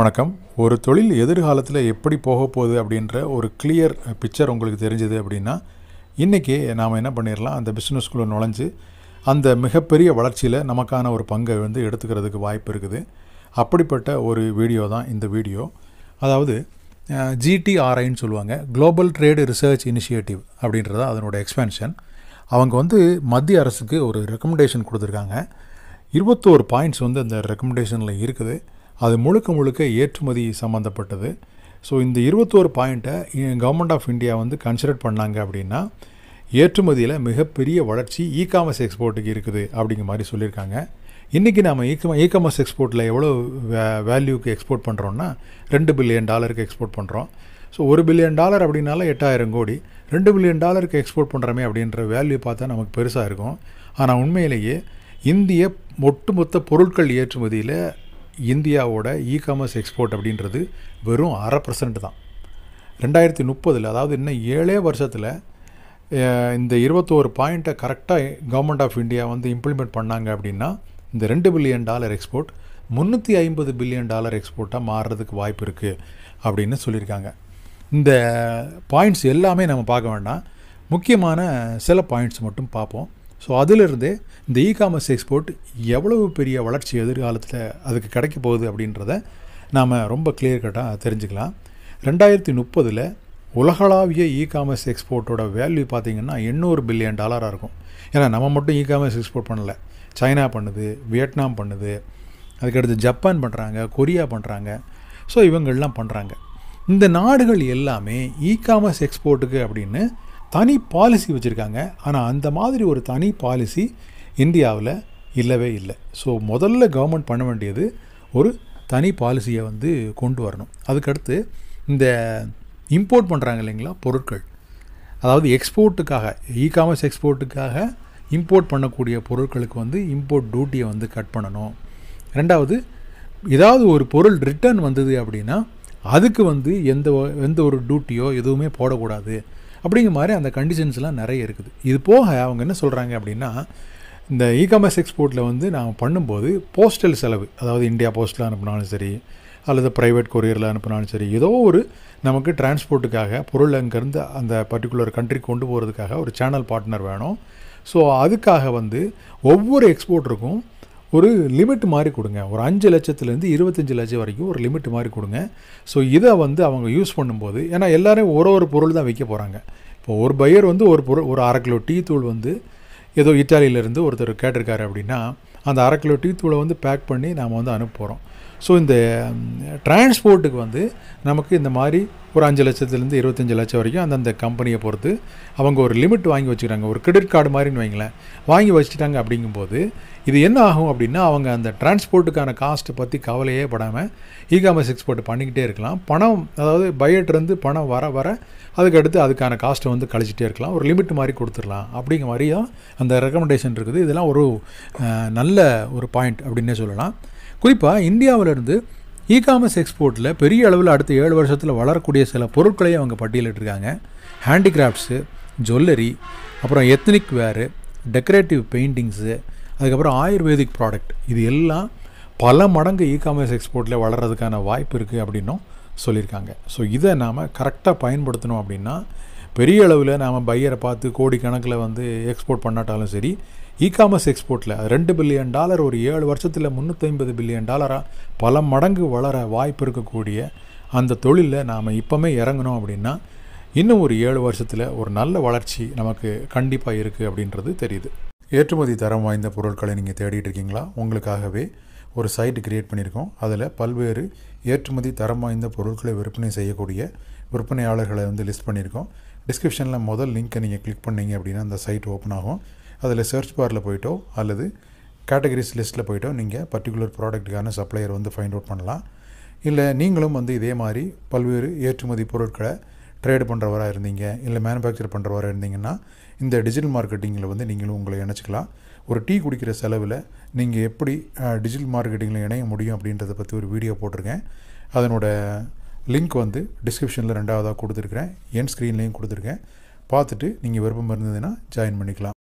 வணக்கம் ஒரு தொழில் எதிர்காலத்தில் எப்படி போக போகுது அப்படின்ற ஒரு கிளியர் பிக்சர் உங்களுக்கு தெரிஞ்சது அப்படின்னா இன்றைக்கி நாம் என்ன பண்ணிடலாம் அந்த பிஸ்னஸ்குள்ளே நுழைஞ்சு அந்த மிகப்பெரிய வளர்ச்சியில் நமக்கான ஒரு பங்கை வந்து எடுத்துக்கிறதுக்கு வாய்ப்பு இருக்குது அப்படிப்பட்ட ஒரு வீடியோ தான் இந்த வீடியோ அதாவது ஜிடிஆர்ஐன்னு சொல்லுவாங்க குளோபல் ட்ரேடு ரிசர்ச் இனிஷியேட்டிவ் அப்படின்றது அதனோட எக்ஸ்பென்ஷன் அவங்க வந்து மத்திய அரசுக்கு ஒரு ரெக்கமெண்டேஷன் கொடுத்துருக்காங்க இருபத்தோரு பாயிண்ட்ஸ் வந்து அந்த ரெக்கமெண்டேஷனில் இருக்குது அது முழுக்க முழுக்க ஏற்றுமதி சம்மந்தப்பட்டது ஸோ இந்த இருபத்தோரு பாயிண்ட்டை கவர்மெண்ட் ஆஃப் இந்தியா வந்து கன்சிடர் பண்ணாங்க அப்படின்னா ஏற்றுமதியில் மிகப்பெரிய வளர்ச்சி இ காமர்ஸ் எக்ஸ்போர்ட்டுக்கு இருக்குது அப்படிங்கிற மாதிரி சொல்லியிருக்காங்க இன்றைக்கி நம்ம இ காமர்ஸ் எக்ஸ்போர்ட்டில் எவ்வளோ வே வேல்யூக்கு எக்ஸ்போர்ட் பண்ணுறோன்னா ரெண்டு பில்லியன் டாலருக்கு எக்ஸ்போர்ட் பண்ணுறோம் ஸோ ஒரு பில்லியன் டாலர் அப்படின்னால எட்டாயிரம் கோடி ரெண்டு பில்லியன் டாலருக்கு எக்ஸ்போர்ட் பண்ணுறமே அப்படின்ற வேல்யூ பார்த்தா நமக்கு பெருசாக இருக்கும் ஆனால் உண்மையிலேயே இந்திய ஒட்டுமொத்த பொருட்கள் ஏற்றுமதியில் இந்தியாவோட இ காமர்ஸ் எக்ஸ்போர்ட் அப்படின்றது வெறும் அரை பர்சன்ட் தான் ரெண்டாயிரத்தி முப்பதில் அதாவது இன்னும் ஏழே வருஷத்தில் இந்த இருபத்தோரு பாயிண்ட்டை கரெக்டாக கவர்மெண்ட் ஆஃப் இந்தியா வந்து இம்ப்ளிமெண்ட் பண்ணாங்க அப்படின்னா இந்த ரெண்டு பில்லியன் டாலர் எக்ஸ்போர்ட் முந்நூற்றி ஐம்பது பில்லியன் டாலர் எக்ஸ்போர்ட்டாக மாறுறதுக்கு வாய்ப்பு இருக்குது அப்படின்னு சொல்லியிருக்காங்க இந்த பாயிண்ட்ஸ் எல்லாமே நம்ம பார்க்க வேண்டாம் முக்கியமான சில பாயிண்ட்ஸ் மட்டும் பார்ப்போம் ஸோ அதிலிருந்தே இந்த இ காமர்ஸ் எக்ஸ்போர்ட் எவ்வளவு பெரிய வளர்ச்சி எதிர்காலத்தில் அதுக்கு கிடைக்க போகுது அப்படின்றத நாம் ரொம்ப கிளியர் கட்டாக தெரிஞ்சுக்கலாம் ரெண்டாயிரத்தி முப்பதில் உலகளாவிய இ காமர்ஸ் எக்ஸ்போர்ட்டோட வேல்யூ பார்த்திங்கன்னா எண்ணூறு பில்லியன் டாலராக இருக்கும் ஏன்னா நம்ம மட்டும் இ காமர்ஸ் எக்ஸ்போர்ட் பண்ணலை சைனா பண்ணுது வியட்நாம் பண்ணுது அதுக்கடுத்து ஜப்பான் பண்ணுறாங்க கொரியா பண்ணுறாங்க ஸோ இவங்கள்லாம் பண்ணுறாங்க இந்த நாடுகள் எல்லாமே இ காமர்ஸ் எக்ஸ்போர்ட்டுக்கு அப்படின்னு தனி பாலிசி வச்சுருக்காங்க ஆனால் அந்த மாதிரி ஒரு தனி பாலிசி இந்தியாவில் இல்லவே இல்லை ஸோ முதல்ல கவர்மெண்ட் பண்ண வேண்டியது ஒரு தனி பாலிசியை வந்து கொண்டு வரணும் அதுக்கடுத்து இந்த இம்போர்ட் பண்ணுறாங்க இல்லைங்களா பொருட்கள் அதாவது எக்ஸ்போர்ட்டுக்காக இ காமர்ஸ் எக்ஸ்போர்ட்டுக்காக இம்போர்ட் பண்ணக்கூடிய பொருட்களுக்கு வந்து இம்போர்ட் டியூட்டியை வந்து கட் பண்ணணும் ரெண்டாவது ஏதாவது ஒரு பொருள் ரிட்டர்ன் வந்தது அப்படின்னா அதுக்கு வந்து எந்த எந்த ஒரு டியூட்டியோ எதுவுமே போடக்கூடாது அப்படிங்கிற மாதிரி அந்த கண்டிஷன்ஸ்லாம் நிறைய இருக்குது இது போக அவங்க என்ன சொல்கிறாங்க அப்படின்னா இந்த இ காமர்ஸ் எக்ஸ்போர்ட்டில் வந்து நாம் பண்ணும்போது போஸ்டல் செலவு அதாவது இந்தியா போஸ்ட்டில் அனுப்பினாலும் சரி அல்லது ப்ரைவேட் கொரியரில் அனுப்பினாலும் சரி ஏதோ ஒரு நமக்கு டிரான்ஸ்போர்ட்டுக்காக பொருள் அங்கேருந்து அந்த பர்டிகுலர் கண்ட்ரி கொண்டு போகிறதுக்காக ஒரு சேனல் பார்ட்னர் வேணும் ஸோ அதுக்காக வந்து ஒவ்வொரு எக்ஸ்போர்ட்டருக்கும் ஒரு லிமிட் மாதிரி கொடுங்க ஒரு அஞ்சு லட்சத்துலேருந்து இருபத்தஞ்சி லட்சம் வரைக்கும் ஒரு லிமிட் மாதிரி கொடுங்க ஸோ இதை வந்து அவங்க யூஸ் பண்ணும்போது ஏன்னா எல்லோரும் ஒரு ஒரு பொருள் தான் விற்க போகிறாங்க இப்போ ஒரு பையர் வந்து ஒரு பொருள் ஒரு அரை கிலோ டீ தூள் வந்து ஏதோ இட்டாலியிலேருந்து ஒருத்தர் கேட்டிருக்காரு அப்படின்னா அந்த அரை கிலோ டீ தூளை வந்து பேக் பண்ணி நாம் வந்து அனுப்புகிறோம் ஸோ இந்த டிரான்ஸ்போர்ட்டுக்கு வந்து நமக்கு இந்த மாதிரி ஒரு அஞ்சு லட்சத்துலேருந்து இருபத்தஞ்சி லட்சம் வரைக்கும் அந்தந்த கம்பெனியை பொறுத்து அவங்க ஒரு லிமிட் வாங்கி வச்சுக்கிறாங்க ஒரு கிரெடிட் கார்டு மாதிரின்னு வைங்களேன் வாங்கி வச்சுட்டாங்க அப்படிங்கும்போது இது என்ன ஆகும் அப்படின்னா அவங்க அந்த டிரான்ஸ்போர்ட்டுக்கான காஸ்ட்டை பற்றி கவலையே படாமல் இ காமர்ஸ் எக்ஸ்போர்ட் பண்ணிக்கிட்டே இருக்கலாம் பணம் அதாவது பையட்லேருந்து பணம் வர வர அதுக்கடுத்து அதுக்கான காஸ்ட்டை வந்து கழிச்சிட்டே இருக்கலாம் ஒரு லிமிட் மாதிரி கொடுத்துடலாம் அப்படிங்கிற மாதிரி அந்த ரெக்கமெண்டேஷன் இருக்குது இதெல்லாம் ஒரு நல்ல ஒரு பாயிண்ட் அப்படின்னே சொல்லலாம் குறிப்பாக இந்தியாவிலேருந்து இ காமர்ஸ் எக்ஸ்போர்ட்டில் பெரிய அளவில் அடுத்த ஏழு வருஷத்தில் வளரக்கூடிய சில பொருட்களையும் அவங்க பட்டியலிட்டிருக்காங்க ஹேண்டிகிராஃப்ட்ஸு ஜுவல்லரி அப்புறம் எத்னிக் வேரு டெக்கரேட்டிவ் பெயிண்டிங்ஸு அதுக்கப்புறம் ஆயுர்வேதிக் ப்ராடக்ட் இது எல்லாம் பல மடங்கு இ காமர்ஸ் எக்ஸ்போர்ட்டில் வளர்கிறதுக்கான வாய்ப்பு இருக்குது அப்படின்னும் சொல்லியிருக்காங்க ஸோ இதை நாம் கரெக்டாக பயன்படுத்தணும் அப்படின்னா பெரிய அளவில் நாம் பையரை பார்த்து கோடிக்கணக்கில் வந்து எக்ஸ்போர்ட் பண்ணாட்டாலும் சரி இ காமர்ஸ் எக்ஸ்போர்ட்டில் ரெண்டு பில்லியன் டாலர் ஒரு ஏழு வருஷத்தில் முந்நூற்றி பில்லியன் டாலராக பல மடங்கு வளர வாய்ப்பு இருக்கக்கூடிய அந்த தொழிலில் நாம் இப்போமே இறங்கணும் அப்படின்னா இன்னும் ஒரு ஏழு வருஷத்தில் ஒரு நல்ல வளர்ச்சி நமக்கு கண்டிப்பாக இருக்குது அப்படின்றது தெரியுது ஏற்றுமதி தரம் வாய்ந்த பொருட்களை நீங்கள் தேடிட்டு இருக்கீங்களா உங்களுக்காகவே ஒரு சைட் கிரியேட் பண்ணியிருக்கோம் அதில் பல்வேறு ஏற்றுமதி தரம் வாய்ந்த பொருட்களை விற்பனை செய்யக்கூடிய விற்பனையாளர்களை வந்து லிஸ்ட் பண்ணியிருக்கோம் டிஸ்கிரிப்ஷனில் முதல் லிங்க்கை நீங்கள் கிளிக் பண்ணிங்க அப்படின்னா அந்த சைட் ஓப்பன் ஆகும் அதில் சர்ச் பாரில் போயிட்டோ அல்லது கேட்டகரிஸ் லிஸ்ட்டில் போயிட்டோ நீங்கள் பர்டிகுலர் ப்ராடக்ட்டுக்கான சப்ளையர் வந்து ஃபைண்ட் அவுட் பண்ணலாம் இல்லை நீங்களும் வந்து இதே மாதிரி பல்வேறு ஏற்றுமதி பொருட்களை ட்ரேடு பண்ணுறவராக இருந்தீங்க இல்லை மேனுஃபேக்சர் பண்ணுறவராக இருந்தீங்கன்னா இந்த டிஜிட்டல் மார்க்கெட்டிங்கில் வந்து நீங்களும் உங்களை இணைச்சிக்கலாம் ஒரு டீ குடிக்கிற செலவில் நீங்கள் எப்படி டிஜிட்டல் மார்க்கெட்டிங்கில் இணைய முடியும் அப்படின்றத பற்றி ஒரு வீடியோ போட்டிருக்கேன் அதனோட லிங்க் வந்து டிஸ்கிரிப்ஷனில் ரெண்டாவதாக கொடுத்துருக்குறேன் என் ஸ்க்ரீன்லேயும் கொடுத்துருக்கேன் பார்த்துட்டு நீங்கள் விருப்பம் இருந்ததுன்னா ஜாயின் பண்ணிக்கலாம்